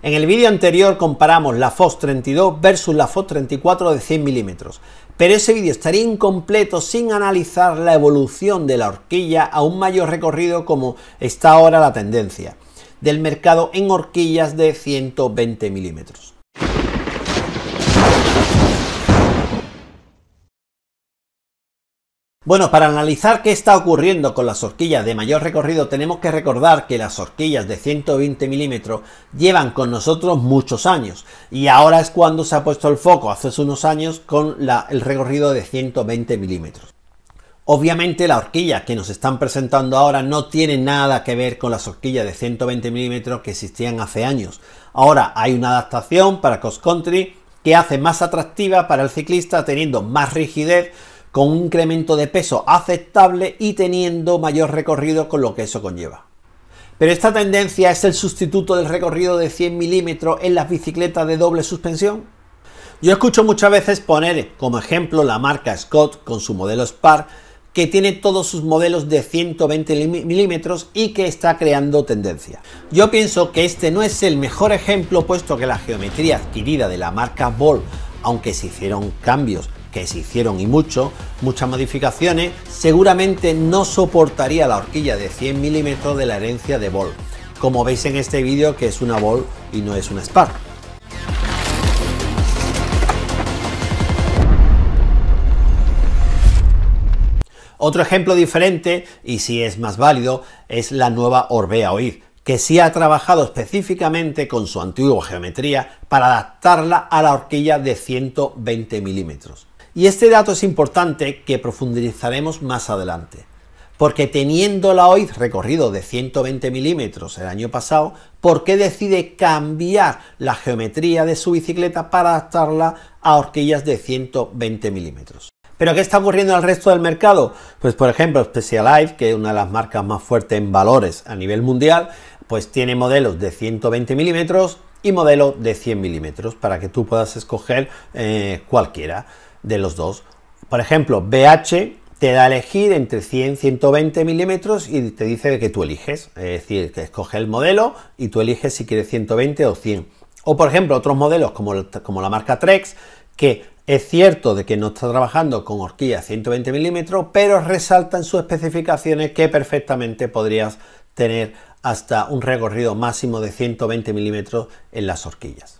En el vídeo anterior comparamos la FOS 32 versus la FOS 34 de 100 milímetros, pero ese vídeo estaría incompleto sin analizar la evolución de la horquilla a un mayor recorrido como está ahora la tendencia del mercado en horquillas de 120 milímetros. Bueno, para analizar qué está ocurriendo con las horquillas de mayor recorrido tenemos que recordar que las horquillas de 120 milímetros llevan con nosotros muchos años y ahora es cuando se ha puesto el foco hace unos años con el recorrido de 120 milímetros. Obviamente la horquilla que nos están presentando ahora no tiene nada que ver con las horquillas de 120 milímetros que existían hace años. Ahora hay una adaptación para cross country que hace más atractiva para el ciclista teniendo más rigidez con un incremento de peso aceptable y teniendo mayor recorrido con lo que eso conlleva. Pero esta tendencia es el sustituto del recorrido de 100 milímetros en las bicicletas de doble suspensión. Yo escucho muchas veces poner como ejemplo la marca Scott con su modelo Spark, que tiene todos sus modelos de 120 milímetros y que está creando tendencia. Yo pienso que este no es el mejor ejemplo puesto que la geometría adquirida de la marca Ball, aunque se hicieron cambios que se hicieron y mucho, muchas modificaciones, seguramente no soportaría la horquilla de 100 milímetros de la herencia de Ball, como veis en este vídeo que es una Ball y no es una Spark. Otro ejemplo diferente, y si es más válido, es la nueva Orbea OID, que sí ha trabajado específicamente con su antigua geometría para adaptarla a la horquilla de 120 milímetros. Y este dato es importante que profundizaremos más adelante, porque teniendo la OID recorrido de 120 milímetros el año pasado, ¿por qué decide cambiar la geometría de su bicicleta para adaptarla a horquillas de 120 milímetros? ¿Pero qué está ocurriendo al resto del mercado? Pues por ejemplo Specialized, que es una de las marcas más fuertes en valores a nivel mundial, pues tiene modelos de 120 milímetros y modelo de 100 milímetros para que tú puedas escoger eh, cualquiera de los dos. Por ejemplo, BH te da a elegir entre 100 120 milímetros y te dice que tú eliges, es decir, que escoge el modelo y tú eliges si quieres 120 o 100. O por ejemplo, otros modelos como, como la marca Trex, que es cierto de que no está trabajando con horquilla 120 milímetros, pero resaltan sus especificaciones que perfectamente podrías tener hasta un recorrido máximo de 120 milímetros en las horquillas.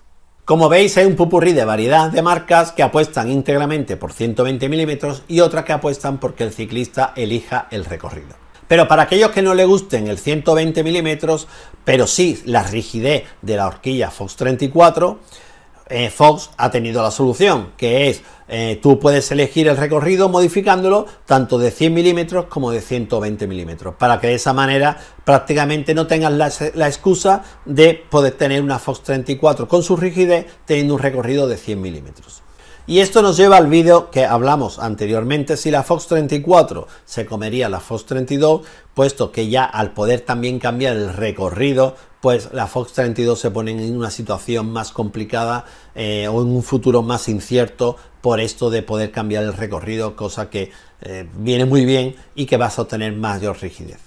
Como veis hay un pupurrí de variedad de marcas que apuestan íntegramente por 120 milímetros y otras que apuestan porque el ciclista elija el recorrido. Pero para aquellos que no le gusten el 120 milímetros, pero sí la rigidez de la horquilla Fox 34, eh, Fox ha tenido la solución, que es eh, tú puedes elegir el recorrido modificándolo tanto de 100 milímetros como de 120 milímetros, para que de esa manera prácticamente no tengas la, la, excusa de poder tener una Fox 34 con su rigidez teniendo un recorrido de 100 milímetros. Y esto nos lleva al vídeo que hablamos anteriormente, si la Fox 34 se comería la Fox 32, puesto que ya al poder también cambiar el recorrido pues la Fox 32 se pone en una situación más complicada eh, o en un futuro más incierto por esto de poder cambiar el recorrido, cosa que eh, viene muy bien y que vas a obtener mayor rigidez.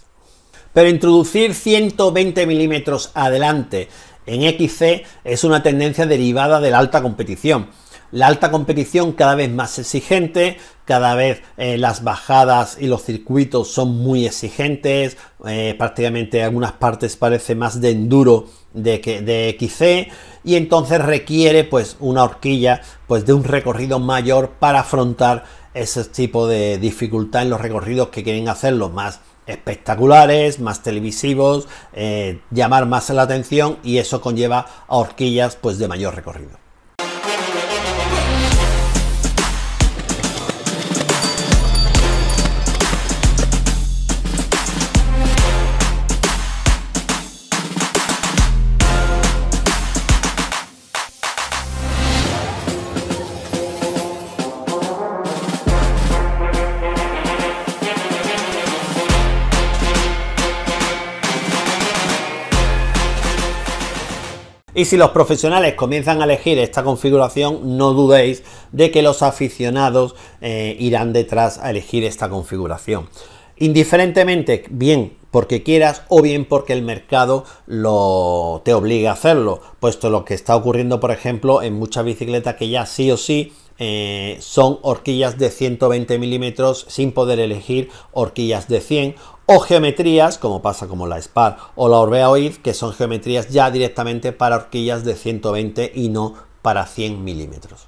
Pero introducir 120 milímetros adelante en XC es una tendencia derivada de la alta competición la alta competición cada vez más exigente, cada vez eh, las bajadas y los circuitos son muy exigentes, prácticamente eh, prácticamente algunas partes parece más de enduro de, que, de XC y entonces requiere pues una horquilla pues de un recorrido mayor para afrontar ese tipo de dificultad en los recorridos que quieren hacer los más espectaculares, más televisivos, eh, llamar más la atención y eso conlleva a horquillas pues de mayor recorrido. Y si los profesionales comienzan a elegir esta configuración, no dudéis de que los aficionados eh, irán detrás a elegir esta configuración. Indiferentemente, bien porque quieras o bien porque el mercado te obliga a hacerlo, puesto lo que está ocurriendo, por ejemplo, en muchas bicicletas que ya sí o sí eh, son horquillas de 120 milímetros sin poder elegir horquillas de 100 o geometrías, como pasa como la SPAR o la Orbea OID, que son geometrías ya directamente para horquillas de 120 y no para 100 milímetros.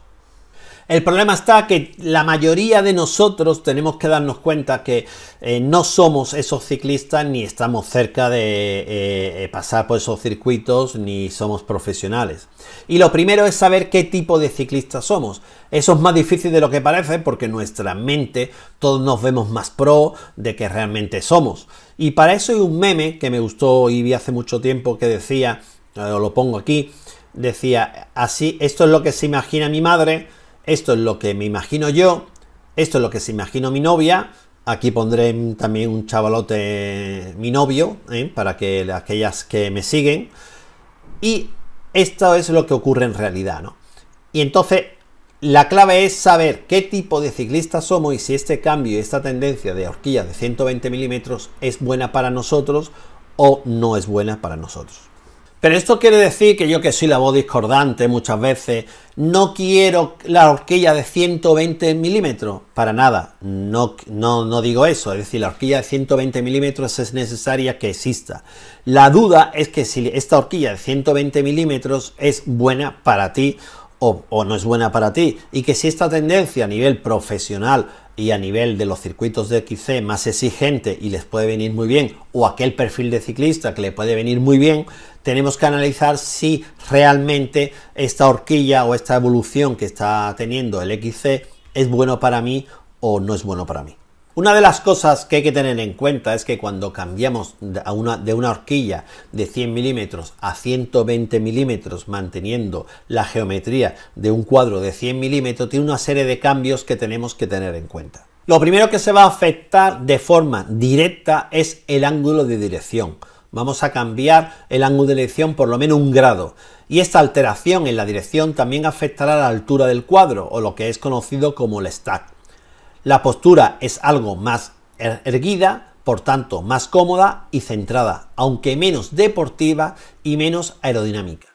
El problema está que la mayoría de nosotros tenemos que darnos cuenta que eh, no somos esos ciclistas ni estamos cerca de eh, eh, pasar por esos circuitos ni somos profesionales. Y lo primero es saber qué tipo de ciclistas somos. Eso es más difícil de lo que parece porque nuestra mente todos nos vemos más pro de que realmente somos. Y para eso hay un meme que me gustó y vi hace mucho tiempo que decía, lo pongo aquí, decía, así, esto es lo que se imagina mi madre esto es lo que me imagino yo, esto es lo que se imagino mi novia, aquí pondré también un chavalote eh, mi novio, eh, para que aquellas que me siguen, y esto es lo que ocurre en realidad, ¿no? Y entonces la clave es saber qué tipo de ciclista somos y si este cambio y esta tendencia de horquilla de 120 milímetros es buena para nosotros o no es buena para nosotros. Pero esto quiere decir que yo que soy la voz discordante muchas veces, no quiero la horquilla de 120 milímetros, para nada, no, no, no digo eso, es decir, la horquilla de 120 milímetros es necesaria que exista. La duda es que si esta horquilla de 120 milímetros es buena para ti o, no es buena para ti. Y que si esta tendencia a nivel profesional y a nivel de los circuitos de XC más exigente y les puede venir muy bien, o aquel perfil de ciclista que le puede venir muy bien, tenemos que analizar si realmente esta horquilla o esta evolución que está teniendo el XC es bueno para mí o no es bueno para mí. Una de las cosas que hay que tener en cuenta es que cuando cambiamos de una, horquilla de 100 milímetros a 120 milímetros manteniendo la geometría de un cuadro de 100 milímetros tiene una serie de cambios que tenemos que tener en cuenta. Lo primero que se va a afectar de forma directa es el ángulo de dirección. Vamos a cambiar el ángulo de dirección por lo menos un grado. Y esta alteración en la dirección también afectará a la altura del cuadro o lo que es conocido como el stack. La postura es algo más er-, erguida, por tanto más cómoda y centrada, aunque menos deportiva y menos aerodinámica.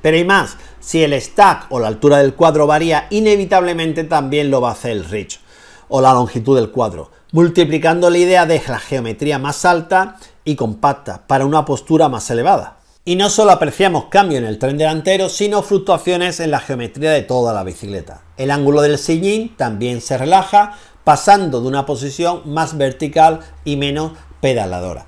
Pero hay más, si el stack o la altura del cuadro varía, inevitablemente también lo va a hacer el reach o la longitud del cuadro, multiplicando la idea de la geometría más alta y compacta para una postura más elevada. Y no solo apreciamos cambio en el tren delantero, sino fluctuaciones en la geometría de toda la bicicleta. El ángulo del sillín también se relaja, pasando de una posición más vertical y menos pedaladora.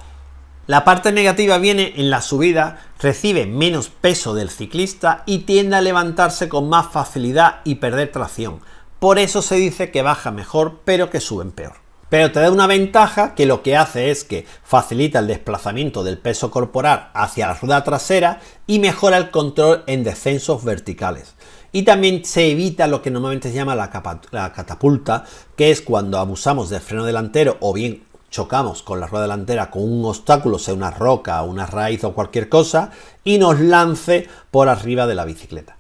La parte negativa viene en la subida, recibe menos peso del ciclista y tiende a levantarse con más facilidad y perder tracción. Por eso se dice que baja mejor pero que suben peor. Pero te da una ventaja que lo que hace es que facilita el desplazamiento del peso corporal hacia la rueda trasera y mejora el control en descensos verticales. Y también se evita lo que normalmente se llama la, catapulta, que es cuando abusamos del freno delantero o bien chocamos con la rueda delantera con un obstáculo, sea una roca, una raíz o cualquier cosa, y nos lance por arriba de la bicicleta.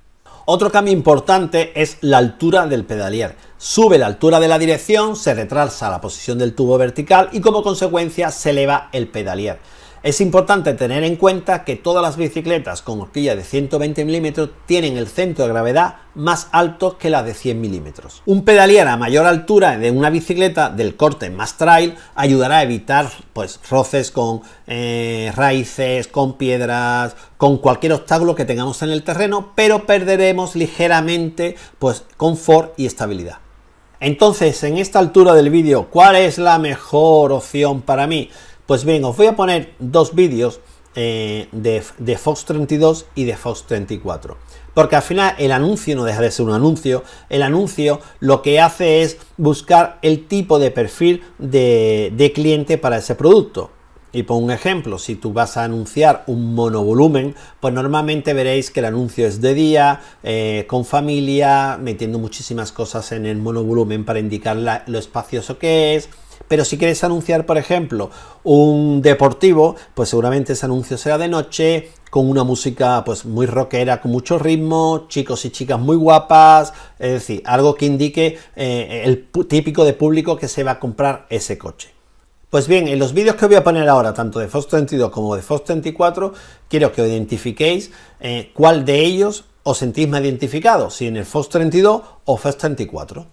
Otro cambio importante es la altura del pedalier. Sube la altura de la dirección, se retrasa la posición del tubo vertical y como consecuencia se eleva el pedalier. Es importante tener en cuenta que todas las bicicletas con horquilla de 120 mm tienen el centro de gravedad más alto que la de 100 milímetros. Un pedalier a mayor altura de una bicicleta del corte más trail ayudará a evitar pues, roces con eh, raíces, con piedras, con cualquier obstáculo que tengamos en el terreno, pero perderemos ligeramente pues, confort y estabilidad. Entonces, en esta altura del vídeo, ¿cuál es la mejor opción para mí? Pues bien, os voy a poner dos vídeos eh, de, Fox 32 y de Fox 34. Porque al final el anuncio no deja de ser un anuncio. El anuncio lo que hace es buscar el tipo de perfil de, cliente para ese producto. Y por un ejemplo, si tú vas a anunciar un monovolumen, pues normalmente veréis que el anuncio es de día, eh, con familia, metiendo muchísimas cosas en el monovolumen para indicar lo espacioso que es, pero si quieres anunciar, por ejemplo, un deportivo, pues seguramente ese anuncio será de noche, con una música pues muy rockera, con mucho ritmo, chicos y chicas muy guapas, es decir, algo que indique eh, el típico de público que se va a comprar ese coche. Pues bien, en los vídeos que voy a poner ahora, tanto de Fox 32 como de Fox 34, quiero que identifiquéis eh, cuál de ellos os sentís más identificado, si en el Fox 32 o Fox 34.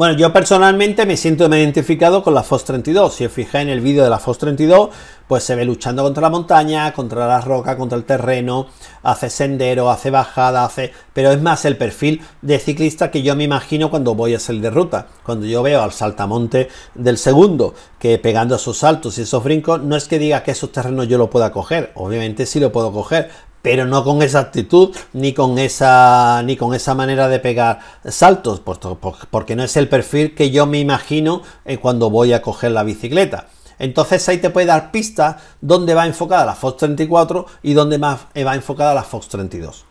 Bueno, yo personalmente me siento identificado con la FOS 32. Si os fijáis en el vídeo de la FOS 32, pues se ve luchando contra la montaña, contra la roca, contra el terreno, hace sendero, hace bajada, hace... Pero es más el perfil de ciclista que yo me imagino cuando voy a salir de ruta. Cuando yo veo al saltamonte del segundo, que pegando esos saltos y esos brincos, no es que diga que esos terrenos yo lo pueda coger. Obviamente sí lo puedo coger, pero no con esa actitud ni con esa ni con esa manera de pegar saltos porque no es el perfil que yo me imagino eh, cuando voy a coger la bicicleta entonces ahí te puede dar pistas dónde va enfocada la Fox 34 y dónde más eh, va enfocada la Fox 32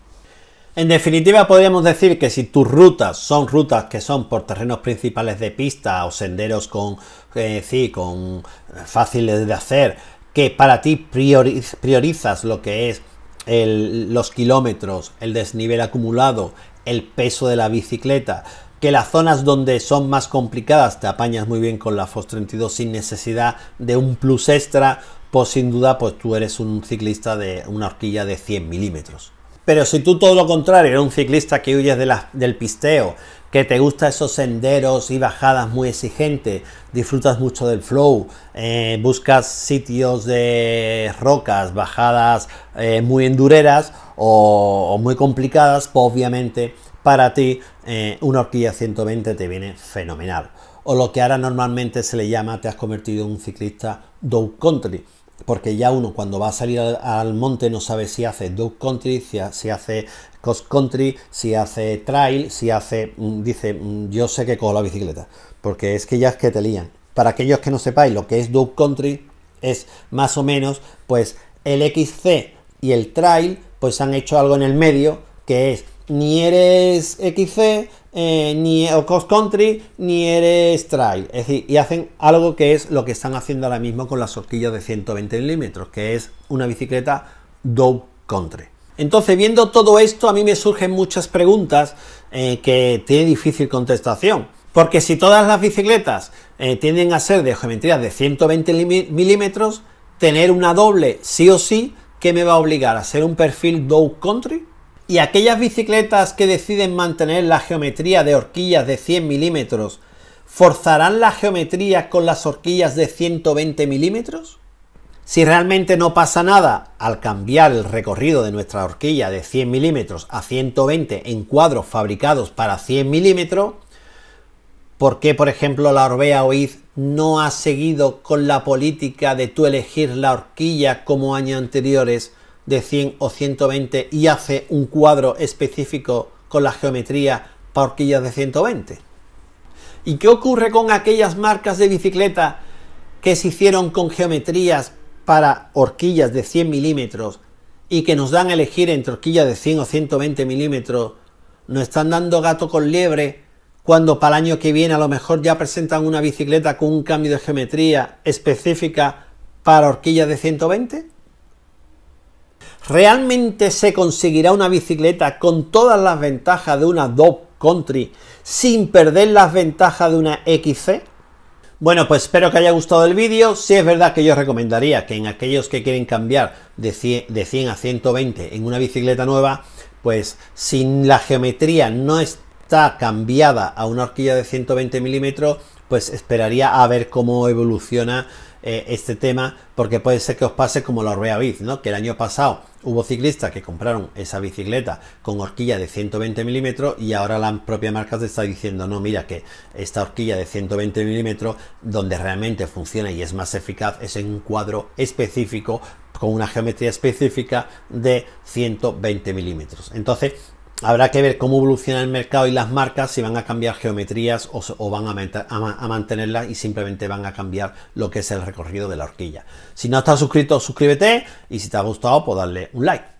en definitiva, podríamos decir que si tus rutas son rutas que son por terrenos principales de pista o senderos con, eh, sí, con fáciles de hacer, que para ti priorizas lo que es los kilómetros, el desnivel acumulado, el peso de la bicicleta, que las zonas donde son más complicadas te apañas muy bien con la FOS 32 sin necesidad de un plus extra, pues sin duda pues tú eres un ciclista de una horquilla de 100 milímetros. Pero si tú todo lo contrario, eres un ciclista que huyes del pisteo, que te gusta esos senderos y bajadas muy exigentes, disfrutas mucho del flow, eh, buscas sitios de rocas, bajadas eh, muy endureras o, muy complicadas, pues obviamente para ti eh, una horquilla 120 te viene fenomenal. O lo que ahora normalmente se le llama, te has convertido en un ciclista down country porque ya uno cuando va a salir al, monte no sabe si hace dub country, si, hace cross country, si hace trail, si hace, mm, dice, mm, yo sé que cojo la bicicleta, porque es que ya es que te lían. Para aquellos que no sepáis lo que es dub country, es más o menos, pues el XC y el trail, pues han hecho algo en el medio que es ni eres XC, eh, ni o cross country, ni eres trail. Es decir, y hacen algo que es lo que están haciendo ahora mismo con las horquillas de 120 milímetros, que es una bicicleta do Country. Entonces, viendo todo esto, a mí me surgen muchas preguntas eh, que tienen difícil contestación. Porque si todas las bicicletas eh, tienden a ser de geometría de 120 milímetros, tener una doble sí o sí, que me va a obligar a hacer un perfil do Country? Y aquellas bicicletas que deciden mantener la geometría de horquillas de 100 milímetros, ¿forzarán la geometría con las horquillas de 120 milímetros? Si realmente no pasa nada al cambiar el recorrido de nuestra horquilla de 100 milímetros a 120 en cuadros fabricados para 100 milímetros, ¿por qué, por ejemplo, la Orbea OID no ha seguido con la política de tú elegir la horquilla como años anteriores de 100 o 120 y hace un cuadro específico con la geometría para horquillas de 120. ¿Y qué ocurre con aquellas marcas de bicicleta que se hicieron con geometrías para horquillas de 100 milímetros y que nos dan a elegir entre horquillas de 100 o 120 milímetros? Nos están dando gato con liebre cuando para el año que viene a lo mejor ya presentan una bicicleta con un cambio de geometría específica para horquillas de 120? ¿Realmente se conseguirá una bicicleta con todas las ventajas de una Dog Country sin perder las ventajas de una XC? Bueno, pues espero que haya gustado el vídeo. Si es verdad que yo recomendaría que en aquellos que quieren cambiar de 100, de 100 a 120 en una bicicleta nueva, pues si la geometría no está cambiada a una horquilla de 120 milímetros, pues esperaría a ver cómo evoluciona eh, este tema porque puede ser que os pase como la Orbea Biz, ¿no? Que el año pasado hubo ciclistas que compraron esa bicicleta con horquilla de 120 milímetros y ahora la propia marca te está diciendo, no, mira que esta horquilla de 120 milímetros donde realmente funciona y es más eficaz es en un cuadro específico con una geometría específica de 120 milímetros. Entonces, habrá que ver cómo evoluciona el mercado y las marcas, si van a cambiar geometrías o, van a, mantenerlas y simplemente van a cambiar lo que es el recorrido de la horquilla. Si no estás suscrito, suscríbete y si te ha gustado, pues darle un like.